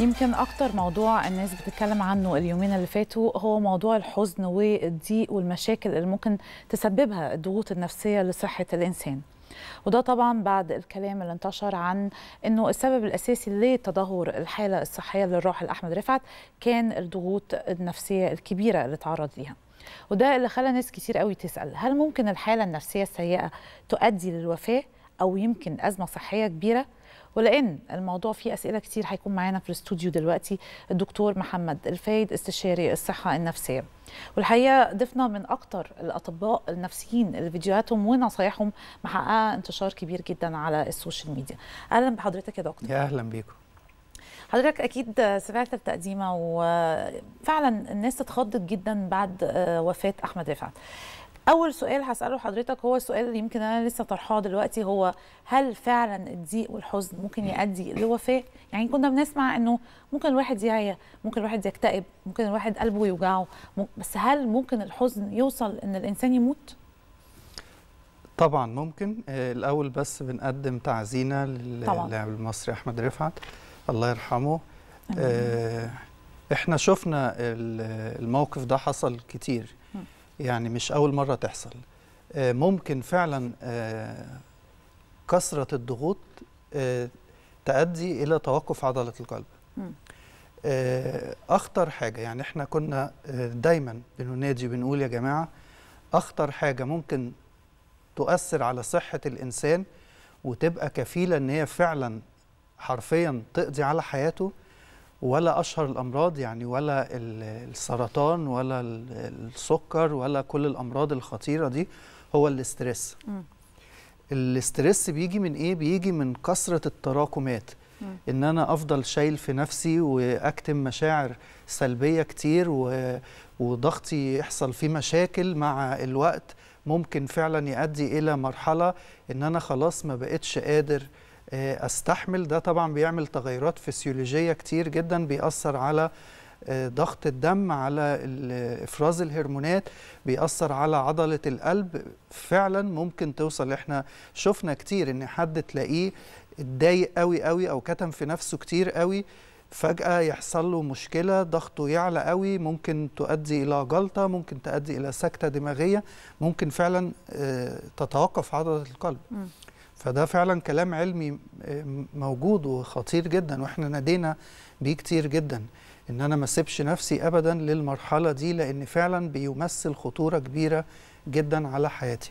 يمكن أكتر موضوع الناس بتتكلم عنه اليومين اللي فاتوا هو موضوع الحزن والضيق والمشاكل اللي ممكن تسببها الضغوط النفسية لصحة الإنسان وده طبعا بعد الكلام اللي انتشر عن انه السبب الاساسي لتدهور الحاله الصحيه للراحل احمد رفعت كان الضغوط النفسيه الكبيره اللي تعرض ليها وده اللي خلى ناس كتير قوي تسال هل ممكن الحاله النفسيه السيئه تؤدي للوفاه او يمكن ازمه صحيه كبيره ولان الموضوع فيه اسئله كتير هيكون معانا في الاستوديو دلوقتي الدكتور محمد الفايد استشاري الصحه النفسيه والحقيقه ضفنا من اكتر الاطباء النفسيين اللي فيديوهاتهم ونصايحهم محققه انتشار كبير جدا على السوشيال ميديا اهلا بحضرتك يا دكتور يا اهلا بيكم حضرتك اكيد سمعت التقديمه وفعلا الناس اتخضت جدا بعد آه، وفاه احمد رفعت اول سؤال هساله لحضرتك هو السؤال اللي يمكن انا لسه طرحاه دلوقتي هو هل فعلا الضيق والحزن ممكن يؤدي لوفاه يعني كنا بنسمع انه ممكن الواحد يعيا ممكن الواحد يكتئب ممكن الواحد قلبه يوجعه بس هل ممكن الحزن يوصل ان الانسان يموت طبعا ممكن آه، الاول بس بنقدم تعزينا للاعب المصري احمد رفعت الله يرحمه آه، احنا شفنا الموقف ده حصل كتير يعني مش أول مرة تحصل آه، ممكن فعلا آه، كثرة الضغوط آه، تؤدي إلى توقف عضلة القلب أخطر حاجة يعني إحنا كنا دايما بننادي بنقول يا جماعة أخطر حاجة ممكن تؤثر على صحة الإنسان وتبقى كفيلة إن هي فعلا حرفيا تقضي على حياته ولا اشهر الامراض يعني ولا السرطان ولا السكر ولا كل الامراض الخطيره دي هو الاسترس الاسترس بيجي من ايه بيجي من كثره التراكمات ان انا افضل شايل في نفسي واكتم مشاعر سلبيه كتير و... وضغطي يحصل فيه مشاكل مع الوقت ممكن فعلا يؤدي الى مرحله ان انا خلاص ما بقتش قادر آه، استحمل ده طبعا بيعمل تغيرات فسيولوجيه كتير جدا بيأثر على آه، ضغط الدم على افراز الهرمونات بيأثر على عضله القلب فعلا ممكن توصل احنا شفنا كتير ان حد تلاقيه اتضايق قوي قوي او كتم في نفسه كتير قوي فجأة يحصل له مشكلة ضغطه يعلى قوي ممكن تؤدي إلى جلطة ممكن تؤدي إلى سكتة دماغية ممكن فعلا آه، تتوقف عضلة القلب فده فعلا كلام علمي آه، موجود وخطير جدا واحنا نادينا بيه كتير جدا ان انا ما اسيبش نفسي ابدا للمرحله دي لان فعلا بيمثل خطوره كبيره جدا على حياتي